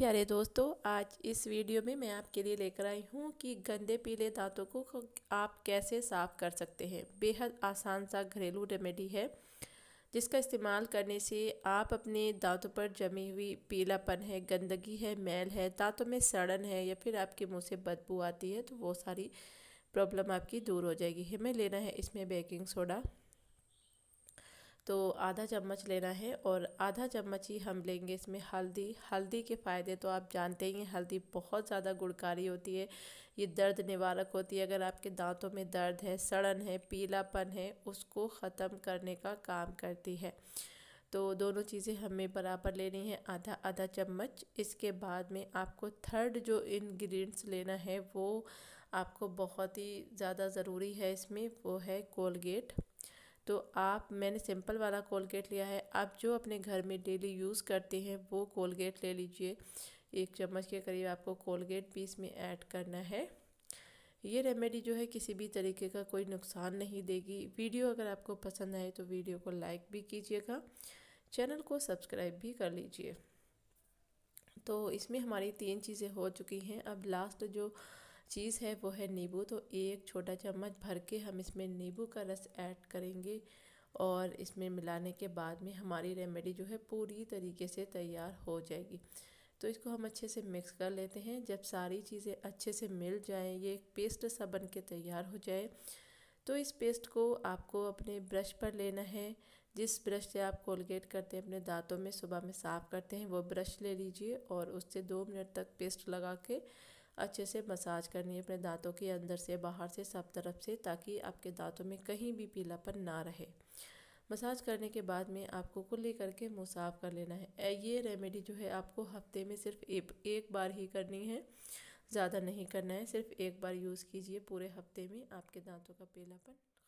प्यारे दोस्तों आज इस वीडियो में मैं आपके लिए लेकर आई हूँ कि गंदे पीले दांतों को आप कैसे साफ़ कर सकते हैं बेहद आसान सा घरेलू रेमेडी है जिसका इस्तेमाल करने से आप अपने दांतों पर जमी हुई पीलापन है गंदगी है मैल है दांतों में सड़न है या फिर आपके मुंह से बदबू आती है तो वो सारी प्रॉब्लम आपकी दूर हो जाएगी हमें लेना है इसमें बेकिंग सोडा तो आधा चम्मच लेना है और आधा चम्मच ही हम लेंगे इसमें हल्दी हल्दी के फ़ायदे तो आप जानते ही हैं हल्दी बहुत ज़्यादा गुड़कारी होती है ये दर्द निवारक होती है अगर आपके दांतों में दर्द है सड़न है पीलापन है उसको ख़त्म करने का काम करती है तो दोनों चीज़ें हमें बराबर लेनी है आधा आधा चम्मच इसके बाद में आपको थर्ड जो इन्ग्रीडियंट्स लेना है वो आपको बहुत ही ज़्यादा ज़रूरी है इसमें वो है कोलगेट तो आप मैंने सिंपल वाला कोलगेट लिया है आप जो अपने घर में डेली यूज़ करते हैं वो कोलगेट ले लीजिए एक चम्मच के करीब आपको कोलगेट भी इसमें ऐड करना है ये रेमेडी जो है किसी भी तरीके का कोई नुकसान नहीं देगी वीडियो अगर आपको पसंद आए तो वीडियो को लाइक भी कीजिएगा चैनल को सब्सक्राइब भी कर लीजिए तो इसमें हमारी तीन चीज़ें हो चुकी हैं अब लास्ट जो चीज़ है वो है नींबू तो एक छोटा चम्मच भर के हम इसमें नींबू का रस ऐड करेंगे और इसमें मिलाने के बाद में हमारी रेमेडी जो है पूरी तरीके से तैयार हो जाएगी तो इसको हम अच्छे से मिक्स कर लेते हैं जब सारी चीज़ें अच्छे से मिल जाएं ये एक पेस्ट सा बन के तैयार हो जाए तो इस पेस्ट को आपको अपने ब्रश पर लेना है जिस ब्रश से आप कोलगेट करते हैं अपने दांतों में सुबह में साफ़ करते हैं वो ब्रश ले लीजिए और उससे दो मिनट तक पेस्ट लगा के अच्छे से मसाज करनी है अपने दांतों के अंदर से बाहर से सब तरफ से ताकि आपके दांतों में कहीं भी पीलापन ना रहे मसाज करने के बाद में आपको कुल्ली करके मुँह साफ कर लेना है ये रेमेडी जो है आपको हफ्ते में सिर्फ एक, एक बार ही करनी है ज़्यादा नहीं करना है सिर्फ एक बार यूज़ कीजिए पूरे हफ्ते में आपके दांतों का पीलापन